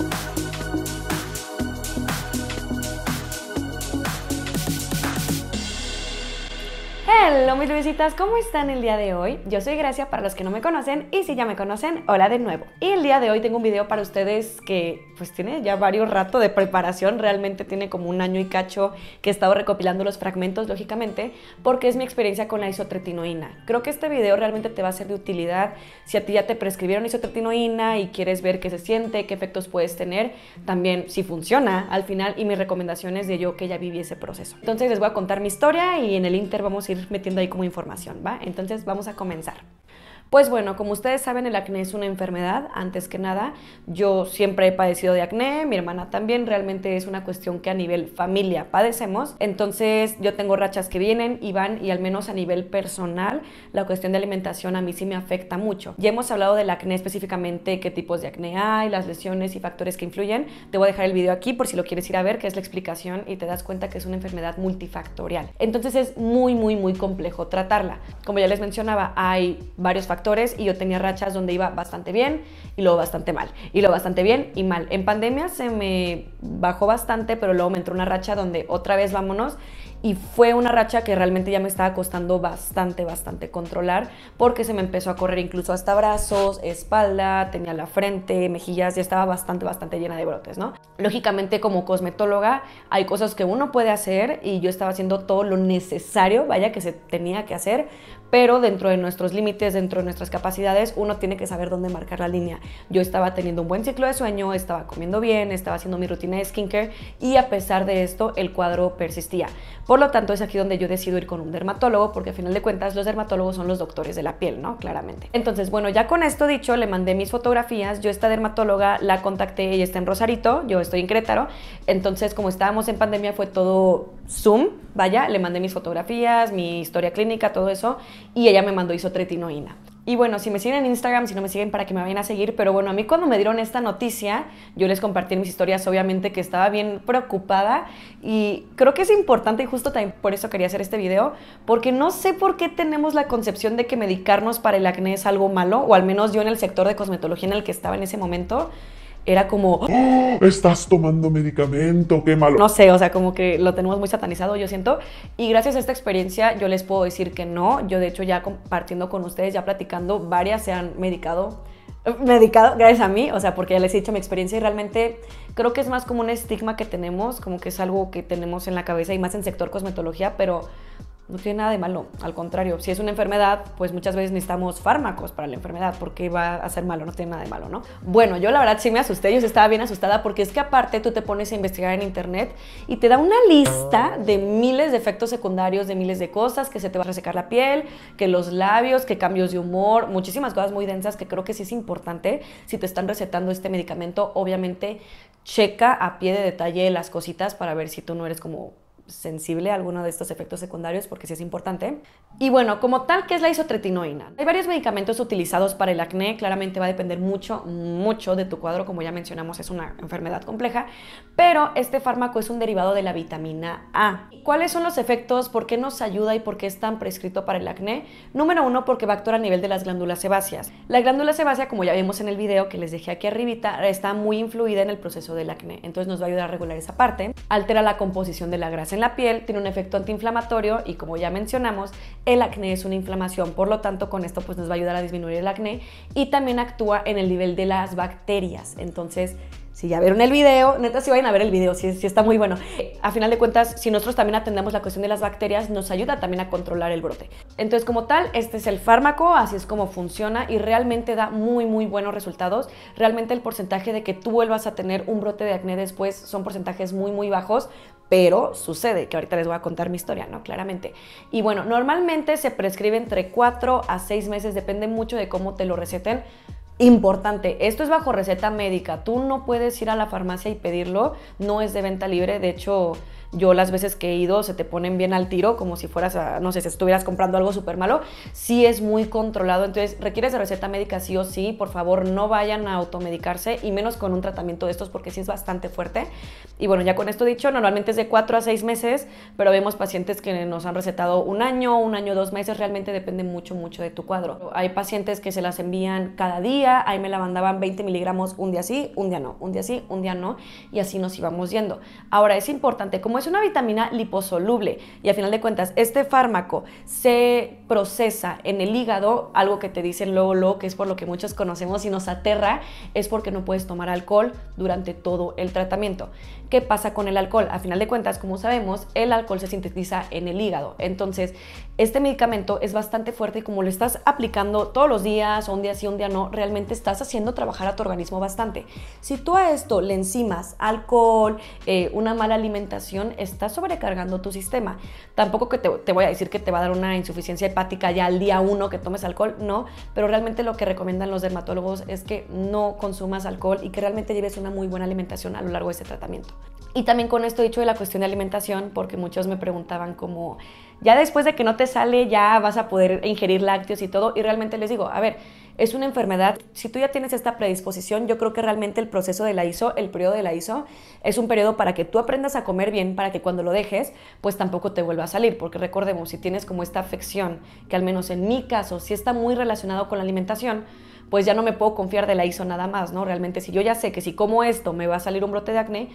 you Hello mis Luisitas, ¿cómo están el día de hoy? Yo soy Gracia para los que no me conocen y si ya me conocen, hola de nuevo. Y el día de hoy tengo un video para ustedes que pues tiene ya varios rato de preparación, realmente tiene como un año y cacho que he estado recopilando los fragmentos lógicamente porque es mi experiencia con la isotretinoína. Creo que este video realmente te va a ser de utilidad si a ti ya te prescribieron isotretinoína y quieres ver qué se siente, qué efectos puedes tener, también si funciona al final y mis recomendaciones de yo que ya viví ese proceso. Entonces les voy a contar mi historia y en el inter vamos a ir metiendo ahí como información, ¿va? Entonces vamos a comenzar. Pues bueno, como ustedes saben, el acné es una enfermedad, antes que nada. Yo siempre he padecido de acné, mi hermana también, realmente es una cuestión que a nivel familia padecemos. Entonces yo tengo rachas que vienen y van y al menos a nivel personal, la cuestión de alimentación a mí sí me afecta mucho. Ya hemos hablado del acné específicamente, qué tipos de acné hay, las lesiones y factores que influyen. Te voy a dejar el video aquí por si lo quieres ir a ver, que es la explicación y te das cuenta que es una enfermedad multifactorial. Entonces es muy, muy, muy complejo tratarla. Como ya les mencionaba, hay varios factores y yo tenía rachas donde iba bastante bien y luego bastante mal, y lo bastante bien y mal. En pandemia se me bajó bastante, pero luego me entró una racha donde otra vez vámonos y fue una racha que realmente ya me estaba costando bastante, bastante controlar porque se me empezó a correr incluso hasta brazos, espalda, tenía la frente, mejillas, ya estaba bastante, bastante llena de brotes, ¿no? Lógicamente como cosmetóloga hay cosas que uno puede hacer y yo estaba haciendo todo lo necesario, vaya, que se tenía que hacer, pero dentro de nuestros límites, dentro de nuestras capacidades, uno tiene que saber dónde marcar la línea. Yo estaba teniendo un buen ciclo de sueño, estaba comiendo bien, estaba haciendo mi rutina de skincare y a pesar de esto el cuadro persistía. Por lo tanto, es aquí donde yo decido ir con un dermatólogo, porque a final de cuentas los dermatólogos son los doctores de la piel, ¿no? Claramente. Entonces, bueno, ya con esto dicho, le mandé mis fotografías, yo esta dermatóloga la contacté, ella está en Rosarito, yo estoy en Querétaro, entonces como estábamos en pandemia fue todo Zoom, vaya, le mandé mis fotografías, mi historia clínica, todo eso, y ella me mandó isotretinoína. Y bueno, si me siguen en Instagram, si no me siguen, para que me vayan a seguir. Pero bueno, a mí cuando me dieron esta noticia, yo les compartí mis historias, obviamente, que estaba bien preocupada. Y creo que es importante, y justo también por eso quería hacer este video, porque no sé por qué tenemos la concepción de que medicarnos para el acné es algo malo, o al menos yo en el sector de cosmetología en el que estaba en ese momento era como, oh, oh, estás tomando medicamento, qué malo. No sé, o sea, como que lo tenemos muy satanizado, yo siento. Y gracias a esta experiencia yo les puedo decir que no. Yo de hecho ya compartiendo con ustedes, ya platicando, varias se han medicado. Medicado gracias a mí, o sea, porque ya les he dicho mi experiencia y realmente creo que es más como un estigma que tenemos, como que es algo que tenemos en la cabeza y más en sector cosmetología, pero no tiene nada de malo, al contrario, si es una enfermedad, pues muchas veces necesitamos fármacos para la enfermedad, porque va a ser malo, no tiene nada de malo, ¿no? Bueno, yo la verdad sí me asusté, yo estaba bien asustada porque es que aparte tú te pones a investigar en internet y te da una lista de miles de efectos secundarios, de miles de cosas, que se te va a resecar la piel, que los labios, que cambios de humor, muchísimas cosas muy densas que creo que sí es importante si te están recetando este medicamento, obviamente checa a pie de detalle las cositas para ver si tú no eres como sensible a alguno de estos efectos secundarios porque sí es importante. Y bueno, como tal, ¿qué es la isotretinoína? Hay varios medicamentos utilizados para el acné, claramente va a depender mucho, mucho de tu cuadro, como ya mencionamos, es una enfermedad compleja, pero este fármaco es un derivado de la vitamina A. ¿Cuáles son los efectos? ¿Por qué nos ayuda y por qué es tan prescrito para el acné? Número uno, porque va a actuar a nivel de las glándulas sebáceas. La glándula sebácea, como ya vimos en el video que les dejé aquí arribita, está muy influida en el proceso del acné, entonces nos va a ayudar a regular esa parte. Altera la composición de la grasa en la piel, tiene un efecto antiinflamatorio y como ya mencionamos, el acné es una inflamación, por lo tanto con esto pues nos va a ayudar a disminuir el acné y también actúa en el nivel de las bacterias. Entonces, si ya vieron el video, neta, si vayan a ver el video, si, está muy bueno. A final de cuentas, si nosotros también atendemos la cuestión de las bacterias, nos ayuda también a controlar el brote. Entonces, como tal, este es el fármaco, así es como funciona y realmente da muy, muy buenos resultados. Realmente el porcentaje de que tú vuelvas a tener un brote de acné después son porcentajes muy, muy bajos pero sucede, que ahorita les voy a contar mi historia, ¿no? Claramente. Y bueno, normalmente se prescribe entre 4 a 6 meses, depende mucho de cómo te lo receten, Importante, esto es bajo receta médica, tú no puedes ir a la farmacia y pedirlo, no es de venta libre, de hecho yo las veces que he ido se te ponen bien al tiro, como si fueras, a, no sé, si estuvieras comprando algo súper malo, sí es muy controlado, entonces requieres de receta médica sí o sí, por favor no vayan a automedicarse y menos con un tratamiento de estos porque sí es bastante fuerte. Y bueno, ya con esto dicho, normalmente es de cuatro a seis meses, pero vemos pacientes que nos han recetado un año, un año, dos meses, realmente depende mucho, mucho de tu cuadro. Hay pacientes que se las envían cada día, ahí me la mandaban 20 miligramos un día sí, un día no, un día sí, un día no, y así nos íbamos yendo. Ahora es importante, como es una vitamina liposoluble y al final de cuentas este fármaco se procesa en el hígado, algo que te dicen luego, luego, que es por lo que muchos conocemos y nos aterra, es porque no puedes tomar alcohol durante todo el tratamiento. ¿Qué pasa con el alcohol? A final de cuentas, como sabemos, el alcohol se sintetiza en el hígado. Entonces, este medicamento es bastante fuerte como lo estás aplicando todos los días, un día sí, un día no, realmente estás haciendo trabajar a tu organismo bastante. Si tú a esto le encimas alcohol, eh, una mala alimentación, estás sobrecargando tu sistema. Tampoco que te, voy a decir que te va a dar una insuficiencia hepática ya al día uno que tomes alcohol, no, pero realmente lo que recomiendan los dermatólogos es que no consumas alcohol y que realmente lleves una muy buena alimentación a lo largo de ese tratamiento. Y también con esto dicho de la cuestión de alimentación, porque muchos me preguntaban como, ya después de que no te sale, ya vas a poder ingerir lácteos y todo, y realmente les digo, a ver, es una enfermedad. Si tú ya tienes esta predisposición, yo creo que realmente el proceso de la ISO, el periodo de la ISO, es un periodo para que tú aprendas a comer bien, para que cuando lo dejes, pues tampoco te vuelva a salir. Porque recordemos, si tienes como esta afección, que al menos en mi caso si está muy relacionado con la alimentación, pues ya no me puedo confiar de la ISO nada más, ¿no? Realmente si yo ya sé que si como esto me va a salir un brote de acné,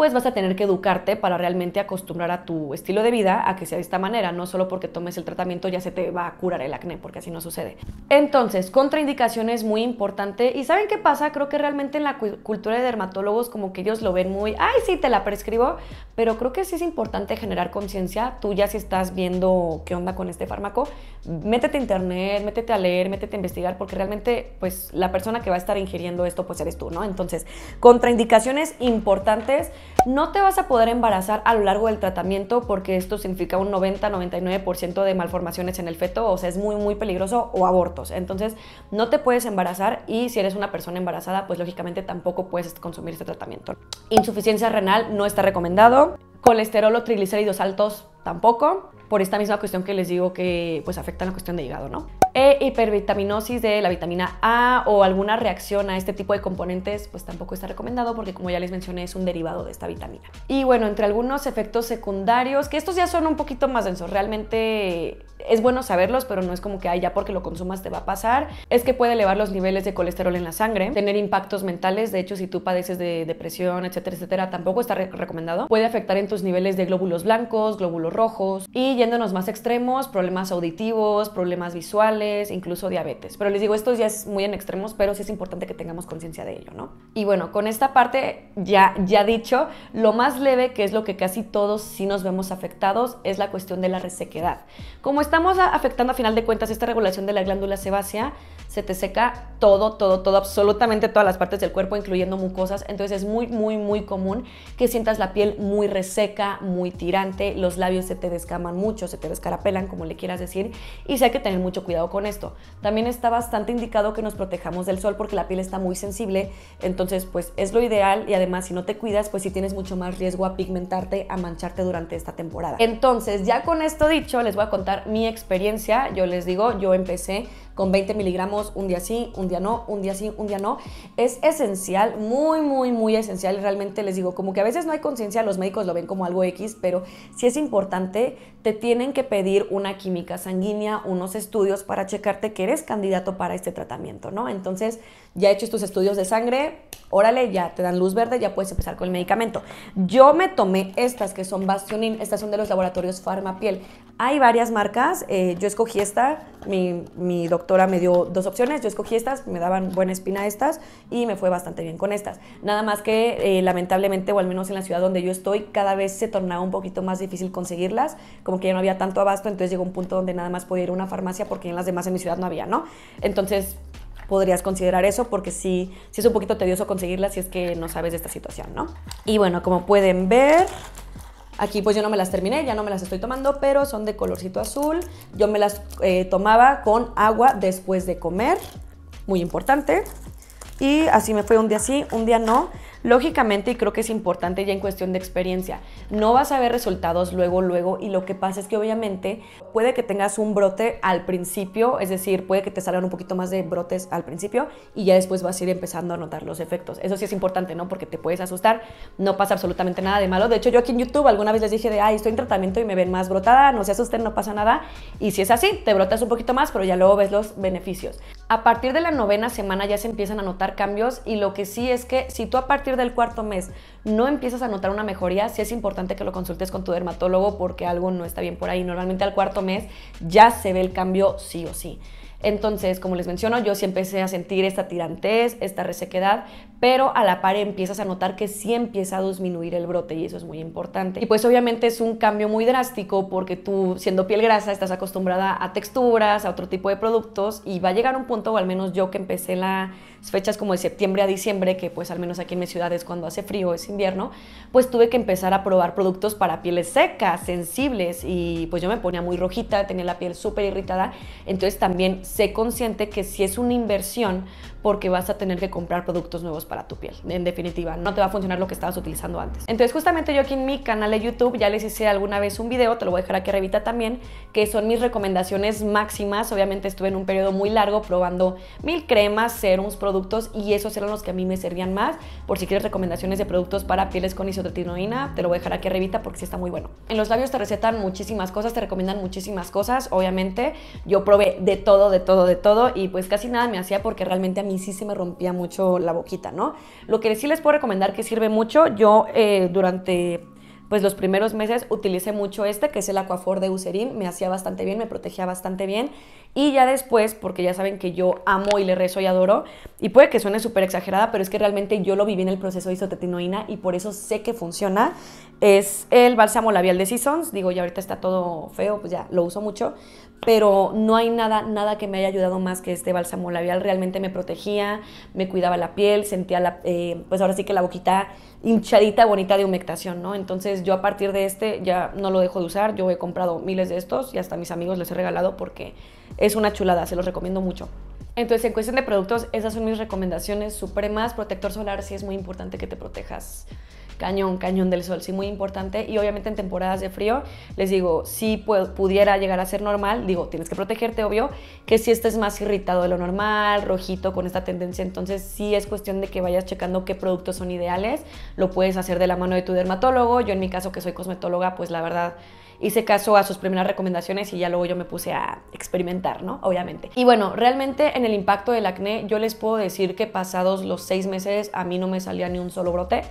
pues vas a tener que educarte para realmente acostumbrar a tu estilo de vida a que sea de esta manera, no solo porque tomes el tratamiento ya se te va a curar el acné, porque así no sucede. Entonces, contraindicaciones muy importante. ¿Y saben qué pasa? Creo que realmente en la cultura de dermatólogos como que ellos lo ven muy, ay, sí, te la prescribo, pero creo que sí es importante generar conciencia. Tú ya si estás viendo qué onda con este fármaco, métete a internet, métete a leer, métete a investigar, porque realmente pues la persona que va a estar ingiriendo esto pues eres tú, ¿no? Entonces, contraindicaciones importantes no te vas a poder embarazar a lo largo del tratamiento porque esto significa un 90-99% de malformaciones en el feto, o sea, es muy, muy peligroso, o abortos. Entonces, no te puedes embarazar y si eres una persona embarazada, pues lógicamente tampoco puedes consumir este tratamiento. Insuficiencia renal no está recomendado. Colesterol o triglicéridos altos tampoco, por esta misma cuestión que les digo que pues afecta la cuestión de hígado, ¿no? e hipervitaminosis de la vitamina A o alguna reacción a este tipo de componentes, pues tampoco está recomendado porque como ya les mencioné es un derivado de esta vitamina. Y bueno, entre algunos efectos secundarios, que estos ya son un poquito más densos, realmente es bueno saberlos, pero no es como que, ay, ya porque lo consumas te va a pasar. Es que puede elevar los niveles de colesterol en la sangre, tener impactos mentales. De hecho, si tú padeces de depresión, etcétera, etcétera, tampoco está recomendado. Puede afectar en tus niveles de glóbulos blancos, glóbulos rojos y yéndonos más extremos, problemas auditivos, problemas visuales, incluso diabetes. Pero les digo, esto ya es muy en extremos, pero sí es importante que tengamos conciencia de ello, ¿no? Y bueno, con esta parte ya, ya dicho, lo más leve, que es lo que casi todos sí nos vemos afectados, es la cuestión de la resequedad. ¿Cómo estamos afectando a final de cuentas esta regulación de la glándula sebácea, se te seca todo, todo, todo, absolutamente todas las partes del cuerpo, incluyendo mucosas. Entonces es muy, muy, muy común que sientas la piel muy reseca, muy tirante, los labios se te descaman mucho, se te descarapelan, como le quieras decir, y sí hay que tener mucho cuidado con esto. También está bastante indicado que nos protejamos del sol porque la piel está muy sensible, entonces pues es lo ideal y además si no te cuidas, pues sí tienes mucho más riesgo a pigmentarte, a mancharte durante esta temporada. Entonces, ya con esto dicho, les voy a contar mi experiencia. Yo les digo, yo empecé con 20 miligramos, un día sí, un día no, un día sí, un día no. Es esencial, muy, muy, muy esencial. Realmente les digo, como que a veces no hay conciencia, los médicos lo ven como algo X, pero si es importante, te tienen que pedir una química sanguínea, unos estudios para checarte que eres candidato para este tratamiento, ¿no? Entonces, ya he hecho tus estudios de sangre, órale, ya te dan luz verde, ya puedes empezar con el medicamento. Yo me tomé estas que son Bastionin, estas son de los laboratorios Farmapiel. Hay varias marcas, eh, yo escogí esta, mi, mi, doctora me dio dos opciones, yo escogí estas, me daban buena espina estas y me fue bastante bien con estas. Nada más que eh, lamentablemente, o al menos en la ciudad donde yo estoy, cada vez se tornaba un poquito más difícil conseguirlas, como que ya no había tanto abasto, entonces llegó un punto donde nada más podía ir a una farmacia porque en las demás en mi ciudad no había, ¿no? Entonces podrías considerar eso porque sí, sí es un poquito tedioso conseguirlas si es que no sabes de esta situación, ¿no? Y bueno, como pueden ver, Aquí pues yo no me las terminé, ya no me las estoy tomando, pero son de colorcito azul. Yo me las eh, tomaba con agua después de comer, muy importante. Y así me fue un día sí, un día no. Lógicamente, y creo que es importante ya en cuestión de experiencia, no vas a ver resultados luego, luego, y lo que pasa es que obviamente puede que tengas un brote al principio, es decir, puede que te salgan un poquito más de brotes al principio y ya después vas a ir empezando a notar los efectos. Eso sí es importante, ¿no? Porque te puedes asustar, no pasa absolutamente nada de malo. De hecho, yo aquí en YouTube alguna vez les dije de, ay, estoy en tratamiento y me ven más brotada, no se asusten, no pasa nada. Y si es así, te brotas un poquito más, pero ya luego ves los beneficios. A partir de la novena semana ya se empiezan a notar cambios y lo que sí es que si tú a partir del cuarto mes no empiezas a notar una mejoría, sí es importante que lo consultes con tu dermatólogo porque algo no está bien por ahí. Normalmente al cuarto mes ya se ve el cambio sí o sí. Entonces, como les menciono, yo sí empecé a sentir esta tirantez, esta resequedad, pero a la par empiezas a notar que sí empieza a disminuir el brote y eso es muy importante. Y pues obviamente es un cambio muy drástico porque tú siendo piel grasa estás acostumbrada a texturas, a otro tipo de productos y va a llegar un punto, o al menos yo que empecé las fechas como de septiembre a diciembre, que pues al menos aquí en mi ciudad es cuando hace frío, es invierno, pues tuve que empezar a probar productos para pieles secas, sensibles y pues yo me ponía muy rojita, tenía la piel súper irritada, entonces también sé consciente que si es una inversión porque vas a tener que comprar productos nuevos para tu piel. En definitiva, no te va a funcionar lo que estabas utilizando antes. Entonces, justamente yo aquí en mi canal de YouTube ya les hice alguna vez un video, te lo voy a dejar aquí arribita también, que son mis recomendaciones máximas. Obviamente estuve en un periodo muy largo probando mil cremas, serums, productos y esos eran los que a mí me servían más. Por si quieres recomendaciones de productos para pieles con isotretinoína, te lo voy a dejar aquí arribita porque sí está muy bueno. En los labios te recetan muchísimas cosas, te recomiendan muchísimas cosas, obviamente. Yo probé de todo, de todo, de todo y pues casi nada me hacía porque realmente a mí y sí se me rompía mucho la boquita, ¿no? Lo que sí les puedo recomendar que sirve mucho, yo eh, durante pues los primeros meses utilicé mucho este, que es el Aquafor de Userin, me hacía bastante bien, me protegía bastante bien. Y ya después, porque ya saben que yo amo y le rezo y adoro, y puede que suene súper exagerada, pero es que realmente yo lo viví en el proceso de isotetinoína y por eso sé que funciona es el bálsamo labial de Seasons. Digo, ya ahorita está todo feo, pues ya lo uso mucho. Pero no hay nada, nada que me haya ayudado más que este bálsamo labial. Realmente me protegía, me cuidaba la piel, sentía la, eh, pues ahora sí que la boquita hinchadita, bonita de humectación, ¿no? Entonces yo a partir de este ya no lo dejo de usar. Yo he comprado miles de estos y hasta a mis amigos les he regalado porque es una chulada, se los recomiendo mucho. Entonces, en cuestión de productos, esas son mis recomendaciones supremas. Protector solar sí es muy importante que te protejas Cañón, cañón del sol, sí, muy importante. Y obviamente en temporadas de frío, les digo, si pudiera llegar a ser normal, digo, tienes que protegerte, obvio, que si estés más irritado de lo normal, rojito con esta tendencia, entonces sí es cuestión de que vayas checando qué productos son ideales. Lo puedes hacer de la mano de tu dermatólogo. Yo en mi caso, que soy cosmetóloga, pues la verdad hice caso a sus primeras recomendaciones y ya luego yo me puse a experimentar, ¿no? Obviamente. Y bueno, realmente en el impacto del acné yo les puedo decir que pasados los seis meses a mí no me salía ni un solo brote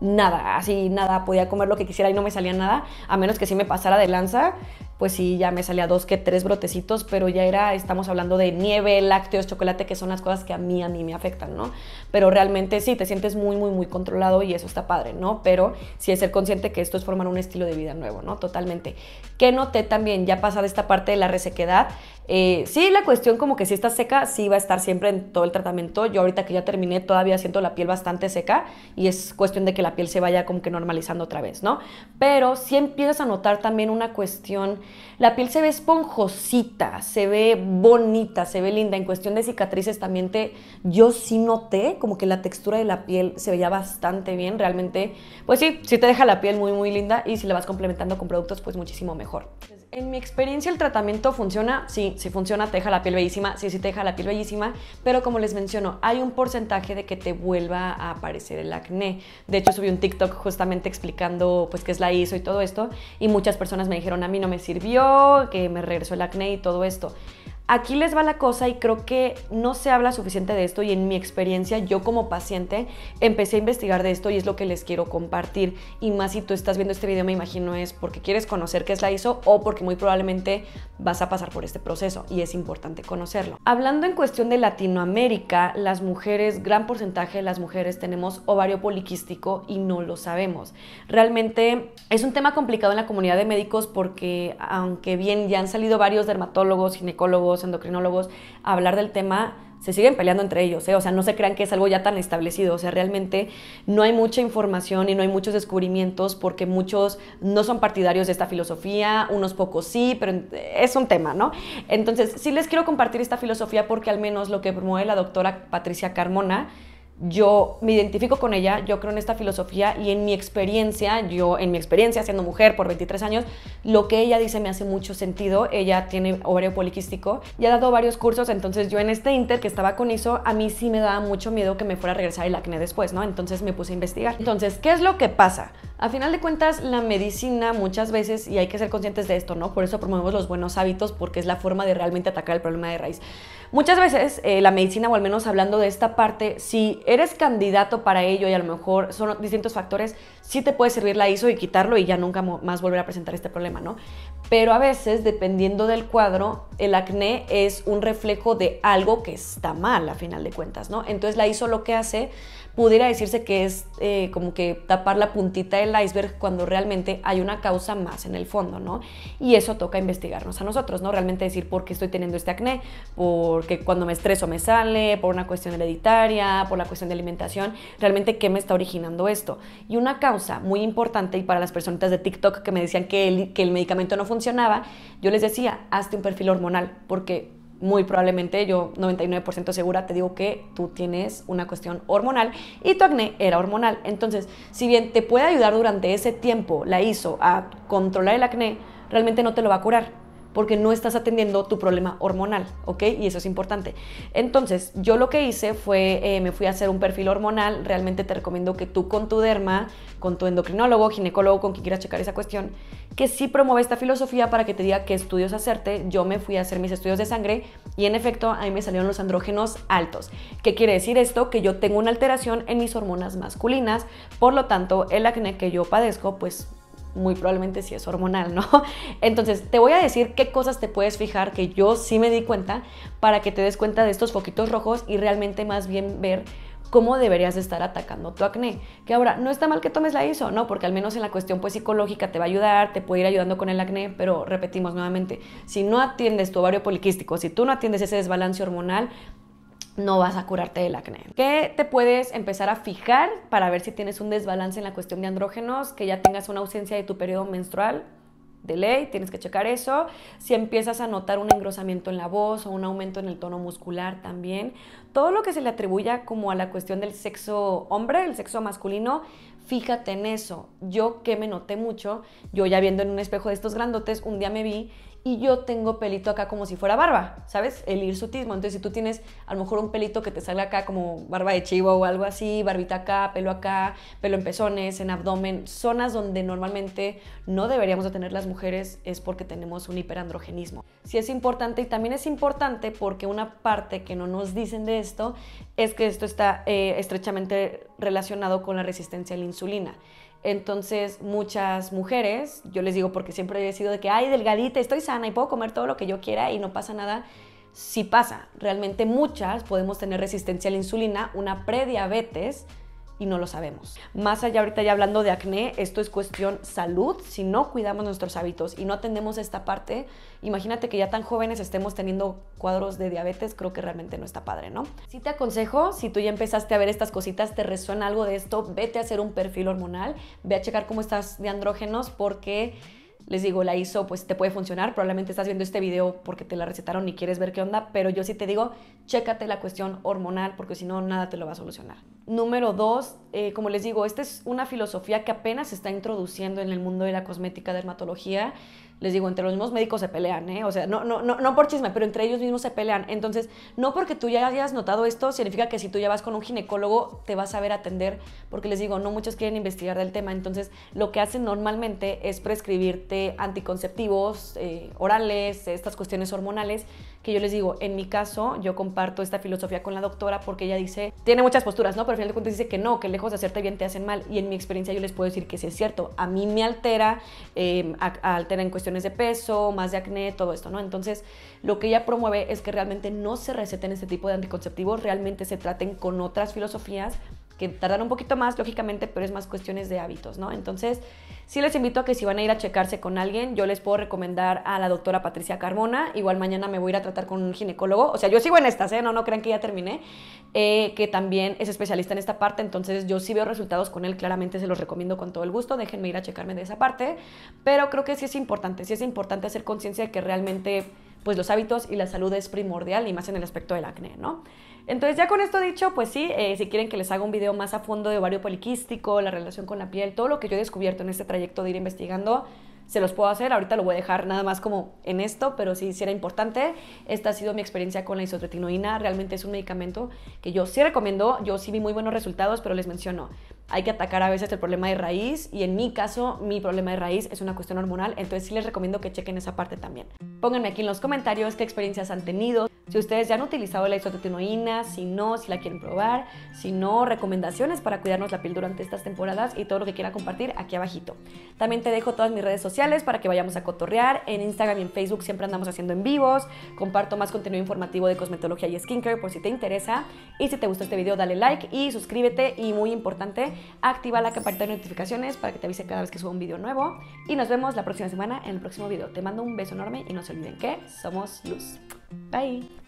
nada, así nada, podía comer lo que quisiera y no me salía nada, a menos que sí me pasara de lanza, pues sí, ya me salía dos que tres brotecitos, pero ya era, estamos hablando de nieve, lácteos, chocolate, que son las cosas que a mí, a mí me afectan, ¿no? Pero realmente sí, te sientes muy, muy, muy controlado y eso está padre, ¿no? Pero sí es ser consciente que esto es formar un estilo de vida nuevo, ¿no? Totalmente. Que noté también, ya pasada esta parte de la resequedad, eh, sí, la cuestión como que si está seca, sí va a estar siempre en todo el tratamiento. Yo ahorita que ya terminé, todavía siento la piel bastante seca y es cuestión de que la piel se vaya como que normalizando otra vez, ¿no? Pero sí empiezas a notar también una cuestión la piel se ve esponjosita, se ve bonita, se ve linda. En cuestión de cicatrices también te, yo sí noté como que la textura de la piel se veía bastante bien, realmente, pues sí, sí te deja la piel muy, muy linda y si la vas complementando con productos, pues muchísimo mejor. En mi experiencia el tratamiento funciona, sí, sí funciona, te deja la piel bellísima, sí, sí te deja la piel bellísima, pero como les menciono, hay un porcentaje de que te vuelva a aparecer el acné. De hecho, subí un TikTok justamente explicando pues qué es la ISO y todo esto, y muchas personas me dijeron, a mí no me sirvió, que me regresó el acné y todo esto. Aquí les va la cosa y creo que no se habla suficiente de esto y en mi experiencia yo como paciente empecé a investigar de esto y es lo que les quiero compartir y más si tú estás viendo este video me imagino es porque quieres conocer qué es la ISO o porque muy probablemente vas a pasar por este proceso y es importante conocerlo. Hablando en cuestión de Latinoamérica, las mujeres, gran porcentaje de las mujeres tenemos ovario poliquístico y no lo sabemos. Realmente es un tema complicado en la comunidad de médicos porque aunque bien ya han salido varios dermatólogos, ginecólogos, endocrinólogos, hablar del tema, se siguen peleando entre ellos, ¿eh? o sea, no se crean que es algo ya tan establecido, o sea, realmente no hay mucha información y no hay muchos descubrimientos porque muchos no son partidarios de esta filosofía, unos pocos sí, pero es un tema, ¿no? Entonces, sí les quiero compartir esta filosofía porque al menos lo que promueve la doctora Patricia Carmona, yo me identifico con ella, yo creo en esta filosofía y en mi experiencia, yo en mi experiencia siendo mujer por 23 años, lo que ella dice me hace mucho sentido. Ella tiene ovario poliquístico y ha dado varios cursos, entonces yo en este inter que estaba con eso, a mí sí me daba mucho miedo que me fuera a regresar el acné después, ¿no? Entonces me puse a investigar. Entonces, ¿qué es lo que pasa? A final de cuentas, la medicina muchas veces, y hay que ser conscientes de esto, ¿no? Por eso promovemos los buenos hábitos, porque es la forma de realmente atacar el problema de raíz. Muchas veces eh, la medicina, o al menos hablando de esta parte, si eres candidato para ello y a lo mejor son distintos factores, sí te puede servir la ISO y quitarlo y ya nunca más volver a presentar este problema, ¿no? Pero a veces, dependiendo del cuadro, el acné es un reflejo de algo que está mal, a final de cuentas, ¿no? Entonces la ISO lo que hace pudiera decirse que es eh, como que tapar la puntita del iceberg cuando realmente hay una causa más en el fondo, ¿no? Y eso toca investigarnos a nosotros, ¿no? Realmente decir por qué estoy teniendo este acné, porque cuando me estreso me sale, por una cuestión hereditaria, por la cuestión de alimentación, realmente qué me está originando esto. Y una causa muy importante, y para las personitas de TikTok que me decían que el, que el medicamento no funcionaba, yo les decía, hazte un perfil hormonal, porque muy probablemente, yo 99% segura, te digo que tú tienes una cuestión hormonal y tu acné era hormonal. Entonces, si bien te puede ayudar durante ese tiempo la ISO a controlar el acné, realmente no te lo va a curar porque no estás atendiendo tu problema hormonal, ¿ok? Y eso es importante. Entonces, yo lo que hice fue, eh, me fui a hacer un perfil hormonal, realmente te recomiendo que tú con tu derma, con tu endocrinólogo, ginecólogo, con quien quieras checar esa cuestión, que sí promueva esta filosofía para que te diga qué estudios hacerte. Yo me fui a hacer mis estudios de sangre y en efecto ahí me salieron los andrógenos altos. ¿Qué quiere decir esto? Que yo tengo una alteración en mis hormonas masculinas, por lo tanto el acné que yo padezco pues muy probablemente si es hormonal, ¿no? Entonces, te voy a decir qué cosas te puedes fijar, que yo sí me di cuenta, para que te des cuenta de estos foquitos rojos y realmente más bien ver cómo deberías estar atacando tu acné. Que ahora, no está mal que tomes la ISO, ¿no? Porque al menos en la cuestión pues, psicológica te va a ayudar, te puede ir ayudando con el acné, pero repetimos nuevamente, si no atiendes tu ovario poliquístico, si tú no atiendes ese desbalance hormonal, no vas a curarte del acné. ¿Qué te puedes empezar a fijar para ver si tienes un desbalance en la cuestión de andrógenos, que ya tengas una ausencia de tu periodo menstrual? de ley, tienes que checar eso. Si empiezas a notar un engrosamiento en la voz o un aumento en el tono muscular también, todo lo que se le atribuya como a la cuestión del sexo hombre, el sexo masculino, fíjate en eso. Yo que me noté mucho, yo ya viendo en un espejo de estos grandotes, un día me vi y yo tengo pelito acá como si fuera barba, ¿sabes? El irsutismo. Entonces, si tú tienes a lo mejor un pelito que te salga acá como barba de chivo o algo así, barbita acá, pelo acá, pelo en pezones, en abdomen, zonas donde normalmente no deberíamos de tener las mujeres es porque tenemos un hiperandrogenismo. Sí es importante y también es importante porque una parte que no nos dicen de esto es que esto está eh, estrechamente relacionado con la resistencia a la insulina. Entonces, muchas mujeres, yo les digo porque siempre he sido de que, ay, delgadita, estoy sana y puedo comer todo lo que yo quiera y no pasa nada. Sí pasa. Realmente muchas podemos tener resistencia a la insulina, una prediabetes, y no lo sabemos. Más allá ahorita ya hablando de acné, esto es cuestión salud. Si no cuidamos nuestros hábitos y no atendemos esta parte, imagínate que ya tan jóvenes estemos teniendo cuadros de diabetes, creo que realmente no está padre, ¿no? Si te aconsejo, si tú ya empezaste a ver estas cositas, te resuena algo de esto, vete a hacer un perfil hormonal, ve a checar cómo estás de andrógenos porque les digo, la ISO pues te puede funcionar, probablemente estás viendo este video porque te la recetaron y quieres ver qué onda, pero yo sí te digo, chécate la cuestión hormonal porque si no, nada te lo va a solucionar. Número dos, eh, como les digo, esta es una filosofía que apenas se está introduciendo en el mundo de la cosmética dermatología. Les digo, entre los mismos médicos se pelean, ¿eh? O sea, no, no, no, no por chisme, pero entre ellos mismos se pelean. Entonces, no porque tú ya hayas notado esto, significa que si tú ya vas con un ginecólogo, te vas a ver atender, porque les digo, no muchos quieren investigar del tema. Entonces, lo que hacen normalmente es prescribirte anticonceptivos eh, orales, estas cuestiones hormonales, que yo les digo, en mi caso, yo comparto esta filosofía con la doctora porque ella dice, tiene muchas posturas, ¿no? Pero al final de cuentas dice que no, que lejos de hacerte bien te hacen mal. Y en mi experiencia yo les puedo decir que sí es cierto. A mí me altera, em, altera en cuestiones de peso, más de acné, todo esto, ¿no? Entonces, lo que ella promueve es que realmente no se receten este tipo de anticonceptivos, realmente se traten con otras filosofías que tardan un poquito más, lógicamente, pero es más cuestiones de hábitos, ¿no? Entonces, sí les invito a que si van a ir a checarse con alguien, yo les puedo recomendar a la doctora Patricia Carbona igual mañana me voy a ir a tratar con un ginecólogo, o sea, yo sigo en estas, ¿eh? No, no crean que ya terminé, eh, que también es especialista en esta parte, entonces yo sí veo resultados con él, claramente se los recomiendo con todo el gusto, déjenme ir a checarme de esa parte, pero creo que sí es importante, sí es importante hacer conciencia de que realmente pues los hábitos y la salud es primordial y más en el aspecto del acné, ¿no? Entonces ya con esto dicho, pues sí, eh, si quieren que les haga un video más a fondo de ovario poliquístico, la relación con la piel, todo lo que yo he descubierto en este trayecto de ir investigando, se los puedo hacer. Ahorita lo voy a dejar nada más como en esto, pero sí, sí era importante. Esta ha sido mi experiencia con la isotretinoína. Realmente es un medicamento que yo sí recomiendo. Yo sí vi muy buenos resultados, pero les menciono, hay que atacar a veces el problema de raíz y en mi caso mi problema de raíz es una cuestión hormonal, entonces sí les recomiendo que chequen esa parte también. Pónganme aquí en los comentarios qué experiencias han tenido, si ustedes ya han utilizado la isotetinoína, si no, si la quieren probar, si no, recomendaciones para cuidarnos la piel durante estas temporadas y todo lo que quiera compartir aquí abajito. También te dejo todas mis redes sociales para que vayamos a cotorrear. En Instagram y en Facebook siempre andamos haciendo en vivos. Comparto más contenido informativo de cosmetología y skincare por si te interesa. Y si te gustó este video, dale like y suscríbete. Y muy importante, activa la campanita de notificaciones para que te avise cada vez que suba un video nuevo. Y nos vemos la próxima semana en el próximo video. Te mando un beso enorme y no se olviden que somos luz. Bye.